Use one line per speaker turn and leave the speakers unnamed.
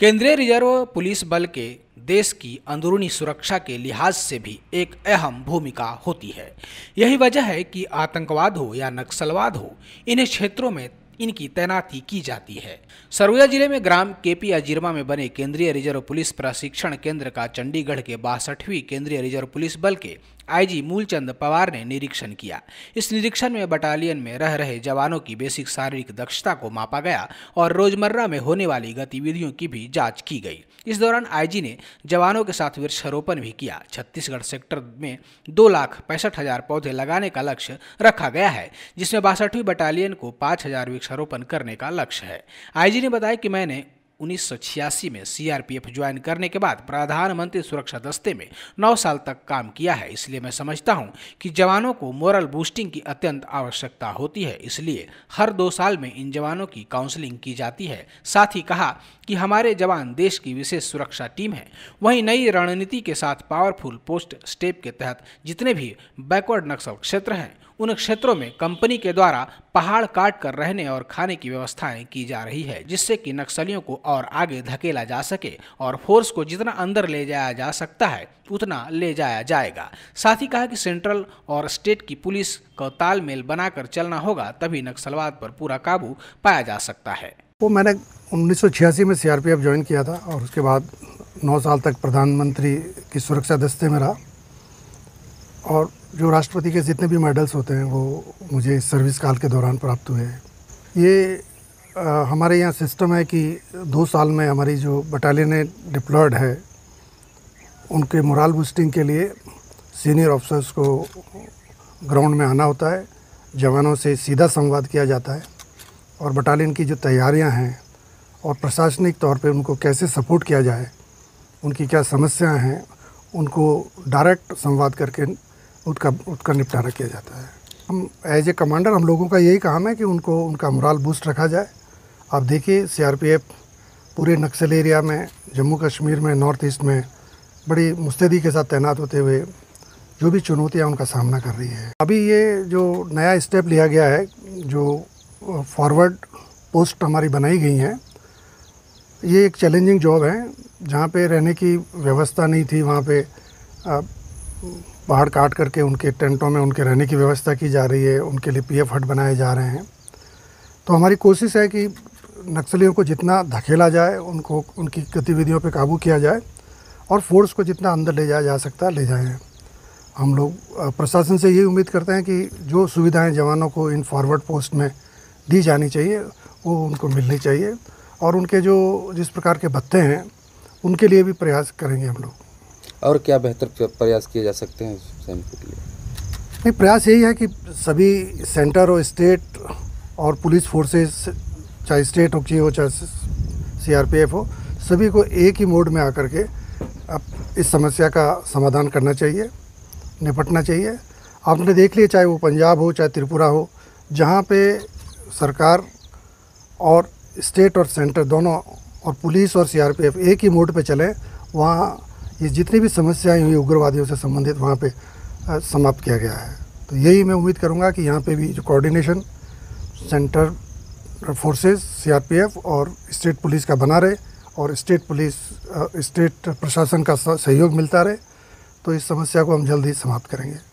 केंद्रीय reserve police बल के देश की अंदरूनी सुरक्षा के लिहाज से भी एक अहम भूमिका होती है यही वजह है कि आतंकवाद हो या नक्सलवाद हो इन्हें क्षेत्रों में इनकी तैनाती की जाती है सरगुजा जिले में ग्राम केपी अजीरमा में बने केंद्रीय रिजर्व पुलिस प्रशिक्षण केंद्र का चंडीगढ़ के बासठवीं केंद्रीय रिजर्व पुलिस बल के आईजी मूलचंद पवार ने निरीक्षण किया इस निरीक्षण में बटालियन में रह रहे जवानों की बेसिक शारीरिक दक्षता को मापा गया और रोजमर्रा में होने वाली गतिविधियों की भी जांच की गई इस दौरान आईजी ने जवानों के साथ वृक्षारोपण भी किया छत्तीसगढ़ सेक्टर में दो लाख पैंसठ हजार पौधे लगाने का लक्ष्य रखा गया है जिसमें बासठवीं बटालियन को पाँच हजार वृक्षारोपण करने का लक्ष्य है आईजी ने बताया कि मैंने उन्नीस में सीआरपीएफ ज्वाइन करने के बाद प्रधानमंत्री सुरक्षा दस्ते में नौ साल तक काम किया है इसलिए मैं समझता हूँ कि जवानों को मोरल बूस्टिंग की अत्यंत आवश्यकता होती है इसलिए हर दो साल में इन जवानों की काउंसलिंग की जाती है साथ ही कहा कि हमारे जवान देश की विशेष सुरक्षा टीम है वहीं नई रणनीति के साथ पावरफुल पोस्ट स्टेप के तहत जितने भी बैकवर्ड नक्सल क्षेत्र हैं उन क्षेत्रों में कंपनी के द्वारा पहाड़ काट कर रहने और खाने की व्यवस्थाएं की जा रही है जिससे कि नक्सलियों को और आगे धकेला जा सके और फोर्स को जितना अंदर ले जाया जा सकता है उतना ले जाया जाएगा साथ ही कहा कि सेंट्रल और स्टेट की पुलिस को तालमेल बनाकर चलना होगा तभी नक्सलवाद पर पूरा काबू पाया जा सकता है
वो मैंने उन्नीस में सीआरपीएफ ज्वाइन किया था और उसके बाद नौ साल तक प्रधानमंत्री की सुरक्षा दस्ते में रहा और जो राष्ट्रपति के जितने भी मेडल्स होते हैं वो मुझे सर्विस काल के दौरान प्राप्त हुए हैं ये आ, हमारे यहाँ सिस्टम है कि दो साल में हमारी जो बटालियन डिप्लॉयड है उनके मुराल बूस्टिंग के लिए सीनियर ऑफिसर्स को ग्राउंड में आना होता है जवानों से सीधा संवाद किया जाता है और बटालियन की जो तैयारियां हैं और प्रशासनिक तौर पे उनको कैसे सपोर्ट किया जाए उनकी क्या समस्याएं हैं उनको डायरेक्ट संवाद करके उसका उसका निपटारा किया जाता है हम एज ए कमांडर हम लोगों का यही काम है कि उनको उनका मुराल बूस्ट रखा जाए आप देखिए सीआरपीएफ पूरे नक्सल एरिया में जम्मू कश्मीर में नॉर्थ ईस्ट में बड़ी मुस्तैदी के साथ तैनात होते हुए जो भी चुनौतियाँ उनका सामना कर रही है अभी ये जो नया स्टेप लिया गया है जो फॉरवर्ड पोस्ट हमारी बनाई गई हैं ये एक चैलेंजिंग जॉब है जहाँ पे रहने की व्यवस्था नहीं थी वहाँ पे पहाड़ काट करके उनके टेंटों में उनके रहने की व्यवस्था की जा रही है उनके लिए पीएफ हट बनाए जा रहे हैं तो हमारी कोशिश है कि नक्सलियों को जितना धकेला जाए उनको उनकी गतिविधियों पर काबू किया जाए और फोर्स को जितना अंदर ले जाया जा सकता है ले जाएँ हम लोग प्रशासन से यही उम्मीद करते हैं कि जो सुविधाएं जवानों को इन फॉरवर्ड पोस्ट में दी जानी चाहिए वो उनको मिलनी चाहिए और उनके जो जिस प्रकार के भत्ते हैं उनके लिए भी प्रयास करेंगे हम लोग और क्या बेहतर प्रयास किए जा सकते हैं सैनिकों के लिए नहीं प्रयास यही है कि सभी सेंटर और स्टेट और पुलिस फोर्सेस चाहे स्टेट हो चाहिए हो चाहे सीआरपीएफ हो सभी को एक ही मोड में आकर के अब इस समस्या का समाधान करना चाहिए निपटना चाहिए आपने देख लिया चाहे वो पंजाब हो चाहे त्रिपुरा हो जहाँ पे सरकार और स्टेट और सेंटर दोनों और पुलिस और सीआरपीएफ एक ही मोड पे चले वहाँ ये जितनी भी समस्याएं हुई उग्रवादियों से संबंधित वहाँ पे समाप्त किया गया है तो यही मैं उम्मीद करूँगा कि यहाँ पे भी जो कोऑर्डिनेशन सेंटर फोर्सेस सीआरपीएफ और स्टेट पुलिस का बना रहे और स्टेट पुलिस स्टेट प्रशासन का सहयोग मिलता रहे तो इस समस्या को हम जल्द ही समाप्त करेंगे